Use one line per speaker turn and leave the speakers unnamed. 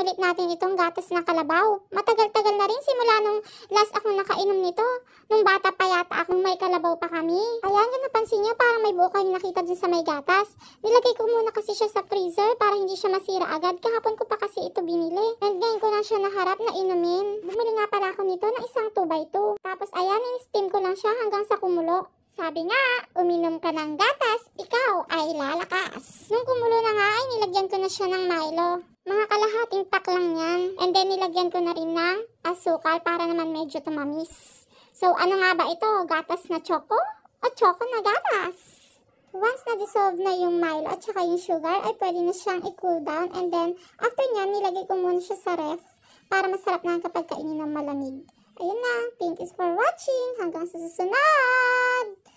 inulit natin itong gatas na kalabaw. Matagal-tagal na rin simula nung last akong nakainom nito. Nung bata pa yata akong may kalabaw pa kami. Ayan, yung napansin niyo, parang may buko yung nakita dun sa may gatas. Nilagay ko muna kasi siya sa freezer para hindi siya masira agad. Kahapon ko pa kasi ito binili. And ngayon ko lang siya naharap na inumin. Bumili nga pala ako nito ng isang 2x2. Tapos ayan, in-steam ko lang siya hanggang sa kumulo. Sabi nga, uminom ka ng gatas, ikaw na nga ay nilagyan ko na siya ng Milo. Mga kalahating pack lang yan. And then nilagyan ko na rin ng asukal para naman medyo tumamis. So ano nga ba ito? Gatas na choco o choco na gatas? Once na-dissolve na yung Milo at saka yung sugar, ay pwede na siyang i-cool down. And then, after niyan, nilagay ko muna siya sa ref para masarap na kapag kainin ng malamig. Ayun na. Thank you for watching. Hanggang sa susunod!